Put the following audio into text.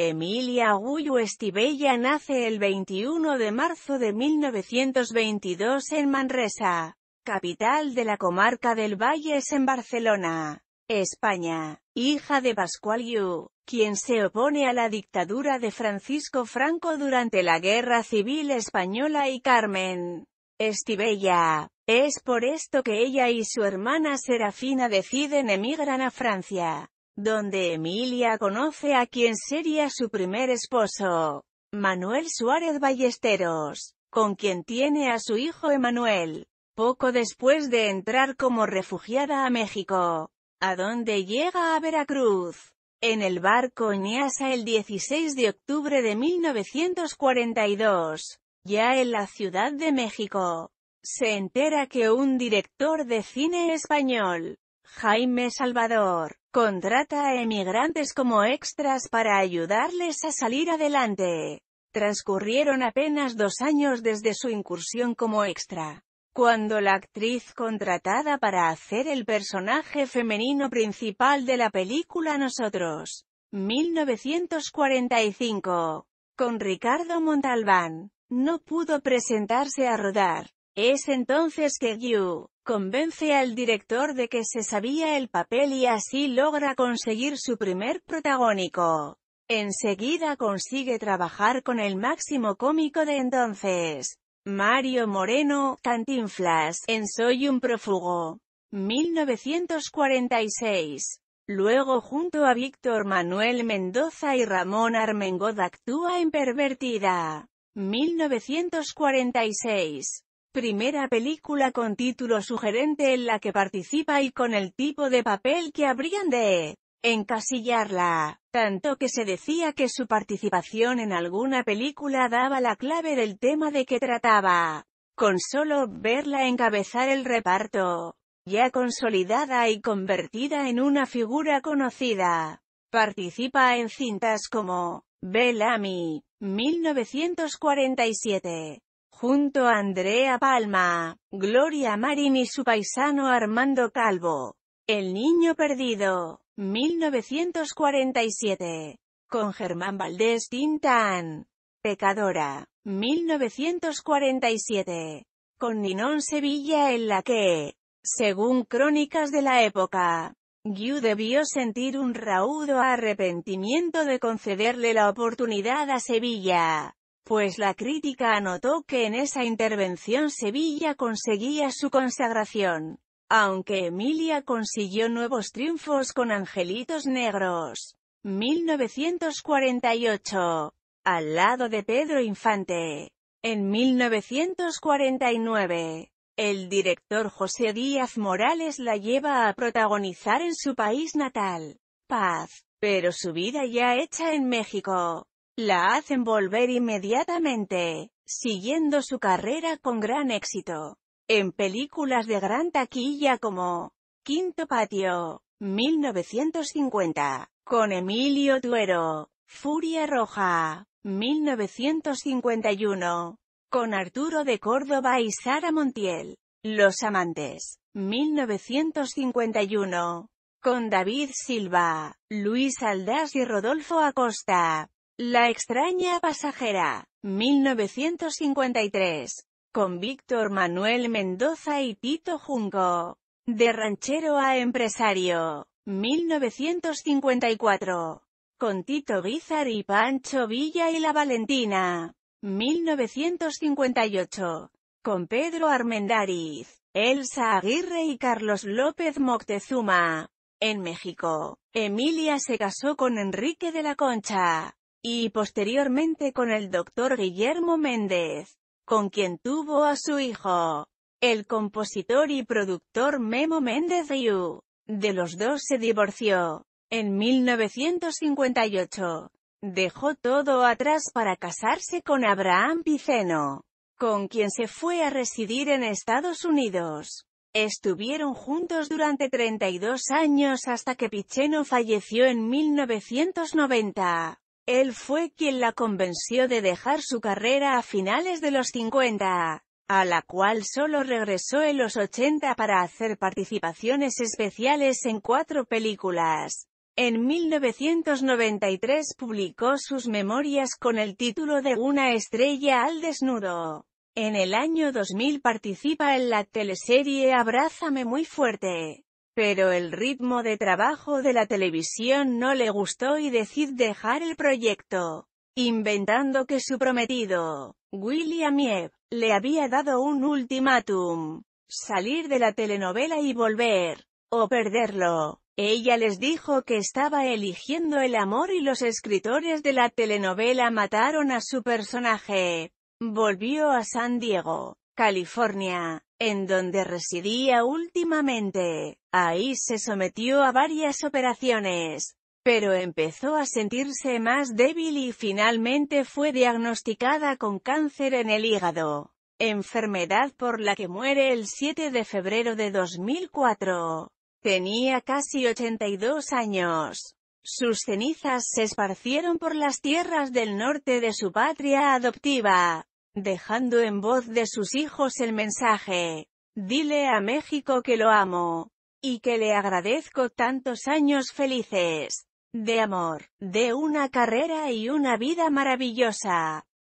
Emilia Agullo Estivella nace el 21 de marzo de 1922 en Manresa, capital de la comarca del Valles en Barcelona, España, hija de Pascual Yu, quien se opone a la dictadura de Francisco Franco durante la Guerra Civil Española y Carmen Estivella. Es por esto que ella y su hermana Serafina deciden emigran a Francia donde Emilia conoce a quien sería su primer esposo, Manuel Suárez Ballesteros, con quien tiene a su hijo Emanuel, poco después de entrar como refugiada a México, a donde llega a Veracruz, en el barco Niassa el 16 de octubre de 1942, ya en la Ciudad de México. Se entera que un director de cine español, Jaime Salvador, Contrata a emigrantes como extras para ayudarles a salir adelante. Transcurrieron apenas dos años desde su incursión como extra, cuando la actriz contratada para hacer el personaje femenino principal de la película Nosotros, 1945, con Ricardo Montalbán, no pudo presentarse a rodar. Es entonces que Yu convence al director de que se sabía el papel y así logra conseguir su primer protagónico. Enseguida consigue trabajar con el máximo cómico de entonces, Mario Moreno, Cantinflas, en Soy un prófugo, 1946. Luego junto a Víctor Manuel Mendoza y Ramón Armengod actúa en Pervertida, 1946 primera película con título sugerente en la que participa y con el tipo de papel que habrían de encasillarla, tanto que se decía que su participación en alguna película daba la clave del tema de que trataba, con solo verla encabezar el reparto, ya consolidada y convertida en una figura conocida. Participa en cintas como Bellamy, 1947, junto a Andrea Palma, Gloria Marín y su paisano Armando Calvo. El Niño Perdido, 1947. Con Germán Valdés Tintán. Pecadora, 1947. Con Ninón Sevilla en la que, según crónicas de la época, Gyu debió sentir un raudo arrepentimiento de concederle la oportunidad a Sevilla pues la crítica anotó que en esa intervención Sevilla conseguía su consagración, aunque Emilia consiguió nuevos triunfos con Angelitos Negros. 1948. Al lado de Pedro Infante. En 1949, el director José Díaz Morales la lleva a protagonizar en su país natal, Paz, pero su vida ya hecha en México la hacen volver inmediatamente, siguiendo su carrera con gran éxito. En películas de gran taquilla como Quinto Patio, 1950, con Emilio Duero, Furia Roja, 1951, con Arturo de Córdoba y Sara Montiel, Los Amantes, 1951, con David Silva, Luis Aldaz y Rodolfo Acosta, la extraña pasajera, 1953, con Víctor Manuel Mendoza y Tito Junco. De ranchero a empresario, 1954, con Tito Guizar y Pancho Villa y La Valentina, 1958, con Pedro Armendáriz, Elsa Aguirre y Carlos López Moctezuma. En México, Emilia se casó con Enrique de la Concha y posteriormente con el doctor Guillermo Méndez, con quien tuvo a su hijo, el compositor y productor Memo Méndez Riu. De los dos se divorció. En 1958, dejó todo atrás para casarse con Abraham Piceno, con quien se fue a residir en Estados Unidos. Estuvieron juntos durante 32 años hasta que Piceno falleció en 1990. Él fue quien la convenció de dejar su carrera a finales de los 50, a la cual solo regresó en los 80 para hacer participaciones especiales en cuatro películas. En 1993 publicó sus memorias con el título de Una estrella al desnudo. En el año 2000 participa en la teleserie Abrázame muy fuerte. Pero el ritmo de trabajo de la televisión no le gustó y decid dejar el proyecto, inventando que su prometido, William Yeb, le había dado un ultimátum, salir de la telenovela y volver, o perderlo. Ella les dijo que estaba eligiendo el amor y los escritores de la telenovela mataron a su personaje. Volvió a San Diego, California, en donde residía últimamente. Ahí se sometió a varias operaciones, pero empezó a sentirse más débil y finalmente fue diagnosticada con cáncer en el hígado, enfermedad por la que muere el 7 de febrero de 2004. Tenía casi 82 años. Sus cenizas se esparcieron por las tierras del norte de su patria adoptiva, dejando en voz de sus hijos el mensaje, dile a México que lo amo, y que le agradezco tantos años felices, de amor, de una carrera y una vida maravillosa.